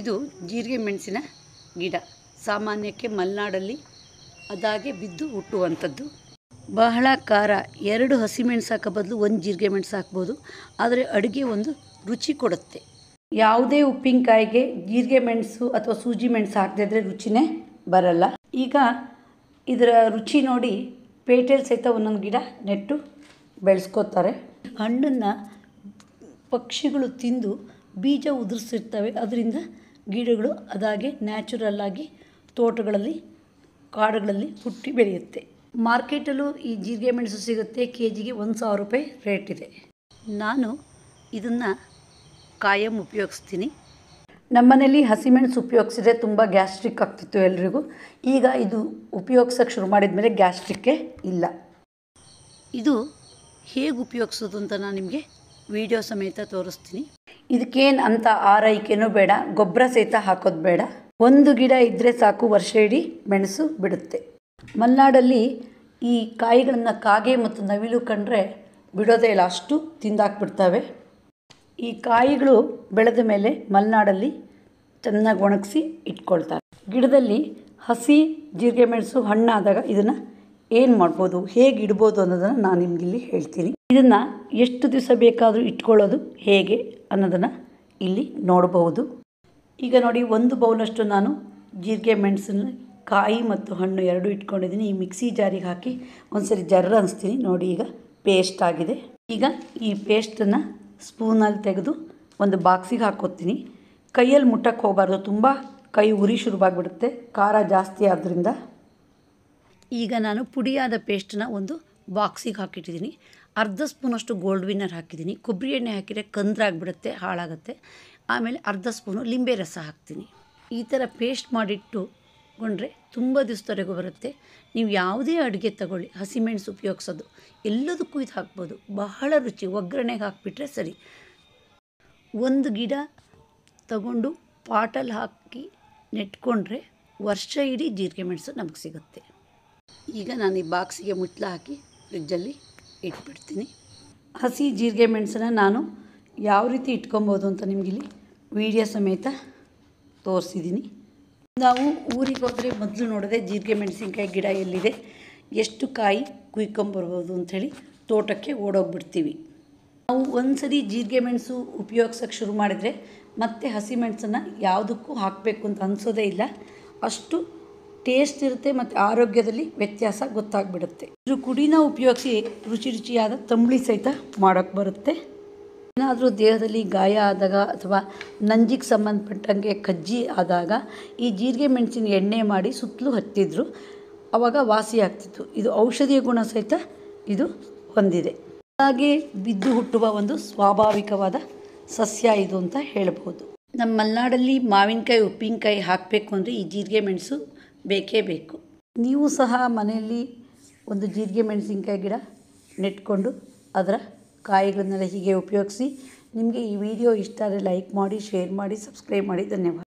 ಇದು ಜೀರಿಗೆ ಮೆಣಸಿನ ಗಿಡ ಸಾಮಾನ್ಯಕ್ಕೆ ಮಲೆನಾಡಲ್ಲಿ ಅದಾಗೆ ಬಿದ್ದು ಹುಟ್ಟುವಂಥದ್ದು ಬಹಳ ಖಾರ ಎರಡು ಹಸಿಮೆಣಸು ಹಾಕೋ ಬದಲು ಒಂದು ಜೀರಿಗೆ ಮೆಣಸು ಹಾಕ್ಬೋದು ಆದರೆ ಅಡುಗೆ ಒಂದು ರುಚಿ ಕೊಡುತ್ತೆ ಯಾವುದೇ ಉಪ್ಪಿನಕಾಯಿಗೆ ಜೀರಿಗೆ ಮೆಣಸು ಅಥವಾ ಸೂಜಿ ಮೆಣಸು ಹಾಕದೇ ಇದ್ದರೆ ರುಚಿನೇ ಬರಲ್ಲ ಈಗ ಇದರ ರುಚಿ ನೋಡಿ ಪೇಟೆಲ್ ಸಹಿತ ಒಂದೊಂದು ಗಿಡ ನೆಟ್ಟು ಬೆಳೆಸ್ಕೋತಾರೆ ಹಣ್ಣನ್ನು ಪಕ್ಷಿಗಳು ತಿಂದು ಬೀಜ ಉದುರಿಸಿರ್ತವೆ ಅದರಿಂದ ಗಿಡಗಳು ಅದಾಗೆ ನ್ಯಾಚುರಲ್ಲಾಗಿ ತೋಟಗಳಲ್ಲಿ ಕಾಡುಗಳಲ್ಲಿ ಹುಟ್ಟಿ ಬೆಳೆಯುತ್ತೆ ಮಾರ್ಕೆಟಲ್ಲೂ ಈ ಜೀರಿಗೆ ಮೆಣಸು ಸಿಗುತ್ತೆ ಕೆ ಜಿಗೆ ಒಂದು ಸಾವಿರ ರೂಪಾಯಿ ರೇಟ್ ಇದೆ ನಾನು ಇದನ್ನು ಕಾಯಂ ಉಪಯೋಗಿಸ್ತೀನಿ ನಮ್ಮನೇಲಿ ಹಸಿಮೆಣಸು ಉಪಯೋಗಿಸಿದ್ರೆ ತುಂಬ ಗ್ಯಾಸ್ಟ್ರಿಕ್ ಆಗ್ತಿತ್ತು ಎಲ್ರಿಗೂ ಈಗ ಇದು ಉಪಯೋಗಿಸೋಕ್ಕೆ ಶುರು ಮಾಡಿದ ಮೇಲೆ ಗ್ಯಾಸ್ಟ್ರಿಕ್ಕೇ ಇಲ್ಲ ಇದು ಹೇಗೆ ಉಪಯೋಗಿಸೋದು ಅಂತ ನಾನು ನಿಮಗೆ ವಿಡಿಯೋ ಸಮೇತ ತೋರಿಸ್ತೀನಿ ಇದಕ್ಕೇನು ಅಂತ ಆರೈಕೆನೂ ಬೇಡ ಗೊಬ್ಬರ ಸಹಿತ ಹಾಕೋದು ಬೇಡ ಒಂದು ಗಿಡ ಇದ್ದರೆ ಸಾಕು ವರ್ಷ ಇಡೀ ಮೆಣಸು ಬಿಡುತ್ತೆ ಮಲೆನಾಡಲ್ಲಿ ಈ ಕಾಯಿಗಳನ್ನು ಕಾಗೆ ಮತ್ತು ನವಿಲು ಕಂಡ್ರೆ ಬಿಡೋದೇ ಇಲ್ಲ ಅಷ್ಟು ತಿಂದಾಕ್ಬಿಡ್ತವೆ ಈ ಕಾಯಿಗಳು ಬೆಳೆದ ಮೇಲೆ ಮಲೆನಾಡಲ್ಲಿ ಚೆನ್ನಾಗಿ ಒಣಗಿಸಿ ಇಟ್ಕೊಳ್ತಾರೆ ಗಿಡದಲ್ಲಿ ಹಸಿ ಜೀರಿಗೆ ಮೆಣಸು ಹಣ್ಣಾದಾಗ ಇದನ್ನು ಏನು ಮಾಡ್ಬೋದು ಹೇಗೆ ಇಡ್ಬೋದು ಅನ್ನೋದನ್ನು ನಾನು ನಿಮಗಿಲ್ಲಿ ಹೇಳ್ತೀನಿ ಇದನ್ನು ಎಷ್ಟು ದಿವಸ ಬೇಕಾದರೂ ಇಟ್ಕೊಳ್ಳೋದು ಹೇಗೆ ಅನ್ನೋದನ್ನು ಇಲ್ಲಿ ನೋಡಬಹುದು ಈಗ ನೋಡಿ ಒಂದು ಬೌಲಷ್ಟು ನಾನು ಜೀರಿಗೆ ಮೆಣಸಿನ ಕಾಯಿ ಮತ್ತು ಹಣ್ಣು ಎರಡು ಇಟ್ಕೊಂಡಿದ್ದೀನಿ ಈ ಮಿಕ್ಸಿ ಜಾರಿಗೆ ಹಾಕಿ ಒಂದ್ಸರಿ ಜರ್ರ ಅನಿಸ್ತೀನಿ ನೋಡಿ ಈಗ ಪೇಸ್ಟ್ ಆಗಿದೆ ಈಗ ಈ ಪೇಸ್ಟನ್ನು ಸ್ಪೂನಲ್ಲಿ ತೆಗೆದು ಒಂದು ಬಾಕ್ಸಿಗೆ ಹಾಕೋತೀನಿ ಕೈಯಲ್ಲಿ ಮುಟ್ಟಕ್ಕೆ ಹೋಗಬಾರ್ದು ತುಂಬ ಕೈ ಉರಿ ಶುರುವಾಗಿಬಿಡುತ್ತೆ ಖಾರ ಜಾಸ್ತಿ ಆದ್ದರಿಂದ ಈಗ ನಾನು ಪುಡಿಯಾದ ಪೇಸ್ಟನ್ನ ಒಂದು ಬಾಕ್ಸಿಗೆ ಹಾಕಿಟ್ಟಿದ್ದೀನಿ ಅರ್ಧ ಸ್ಪೂನಷ್ಟು ಗೋಲ್ಡ್ ವಿನ್ನರ್ ಹಾಕಿದ್ದೀನಿ ಕೊಬ್ಬರಿ ಎಣ್ಣೆ ಹಾಕಿದರೆ ಕಂದ್ರಾಗ್ಬಿಡುತ್ತೆ ಹಾಳಾಗುತ್ತೆ ಆಮೇಲೆ ಅರ್ಧ ಸ್ಪೂನು ಲಿಂಬೆ ರಸ ಹಾಕ್ತೀನಿ ಈ ಥರ ಪೇಸ್ಟ್ ಮಾಡಿಟ್ಟು ಕೊಂಡ್ರೆ ತುಂಬ ದಿವಸದವರೆಗೂ ಬರುತ್ತೆ ನೀವು ಯಾವುದೇ ಅಡುಗೆ ತಗೊಳ್ಳಿ ಹಸಿಮೆಣಸು ಉಪಯೋಗಿಸೋದು ಎಲ್ಲದಕ್ಕೂ ಇದು ಹಾಕ್ಬೋದು ಬಹಳ ರುಚಿ ಒಗ್ಗರಣೆಗೆ ಹಾಕಿಬಿಟ್ರೆ ಸರಿ ಒಂದು ಗಿಡ ತಗೊಂಡು ಪಾಟಲ್ಲಿ ಹಾಕಿ ನೆಟ್ಕೊಂಡ್ರೆ ವರ್ಷ ಇಡೀ ಜೀರಿಗೆ ಮೆಣಸು ನಮಗೆ ಸಿಗುತ್ತೆ ಈಗ ನಾನು ಈ ಬಾಕ್ಸಿಗೆ ಮುಟ್ಲ ಹಾಕಿ ಫ್ರಿಜ್ಜಲ್ಲಿ ಇಟ್ಬಿಡ್ತೀನಿ ಹಸಿ ಜೀರಿಗೆ ಮೆಣಸನ್ನ ನಾನು ಯಾವ ರೀತಿ ಇಟ್ಕೊಬೋದು ಅಂತ ನಿಮಗಿಲ್ಲಿ ವಿಡಿಯೋ ಸಮೇತ ತೋರಿಸಿದ್ದೀನಿ ನಾವು ಊರಿಗೆ ಹೋದರೆ ಮೊದಲು ನೋಡದೆ ಜೀರಿಗೆ ಮೆಣಸಿನ್ಕಾಯಿ ಗಿಡ ಎಲ್ಲಿದೆ ಎಷ್ಟು ಕಾಯಿ ಕುಯ್ಕೊಂಬರ್ಬೋದು ಅಂಥೇಳಿ ತೋಟಕ್ಕೆ ಓಡೋಗ್ಬಿಡ್ತೀವಿ ನಾವು ಒಂದು ಸರಿ ಜೀರಿಗೆ ಮೆಣಸು ಉಪಯೋಗ್ಸೋಕ್ಕೆ ಶುರು ಮಾಡಿದರೆ ಮತ್ತೆ ಹಸಿ ಮೆಣಸನ್ನು ಯಾವುದಕ್ಕೂ ಹಾಕಬೇಕು ಅಂತ ಅನಿಸೋದೇ ಇಲ್ಲ ಅಷ್ಟು ಟೇಸ್ಟ್ ಇರುತ್ತೆ ಮತ್ತು ಆರೋಗ್ಯದಲ್ಲಿ ವ್ಯತ್ಯಾಸ ಗೊತ್ತಾಗ್ಬಿಡುತ್ತೆ ಇದು ಕುಡಿನ ಉಪಯೋಗಿಸಿ ರುಚಿ ರುಚಿಯಾದ ತಂಬಳಿ ಸಹಿತ ಮಾಡೋಕ್ಕೆ ಬರುತ್ತೆ ಏನಾದರೂ ದೇಹದಲ್ಲಿ ಗಾಯ ಆದಾಗ ಅಥವಾ ನಂಜಿಗೆ ಸಂಬಂಧಪಟ್ಟಂಗೆ ಕಜ್ಜಿ ಆದಾಗ ಈ ಜೀರಿಗೆ ಮೆಣಸಿನ ಎಣ್ಣೆ ಮಾಡಿ ಸುತ್ತಲೂ ಹತ್ತಿದ್ರು ಅವಾಗ ವಾಸಿ ಆಗ್ತಿತ್ತು ಇದು ಔಷಧೀಯ ಗುಣ ಸಹಿತ ಇದು ಹೊಂದಿದೆ ಹಾಗೆ ಬಿದ್ದು ಹುಟ್ಟುವ ಒಂದು ಸ್ವಾಭಾವಿಕವಾದ ಸಸ್ಯ ಇದು ಅಂತ ಹೇಳ್ಬೋದು ನಮ್ಮ ಮಲೆನಾಡಲ್ಲಿ ಮಾವಿನಕಾಯಿ ಉಪ್ಪಿನಕಾಯಿ ಹಾಕಬೇಕು ಅಂದರೆ ಈ ಜೀರಿಗೆ ಮೆಣಸು ಬೇಕೇ ಬೇಕು ನೀವು ಸಹ ಮನೆಯಲ್ಲಿ ಒಂದು ಜೀರಿಗೆ ಮೆಣಸಿನ್ಕಾಯಿ ಗಿಡ ನೆಟ್ಕೊಂಡು ಅದರ ಕಾಯಿಗಳನ್ನೆಲ್ಲ ಹೀಗೆ ಉಪಯೋಗಿಸಿ ನಿಮಗೆ ಈ ವಿಡಿಯೋ ಇಷ್ಟ ಆದರೆ ಲೈಕ್ ಮಾಡಿ ಶೇರ್ ಮಾಡಿ ಸಬ್ಸ್ಕ್ರೈಬ್ ಮಾಡಿ ಧನ್ಯವಾದ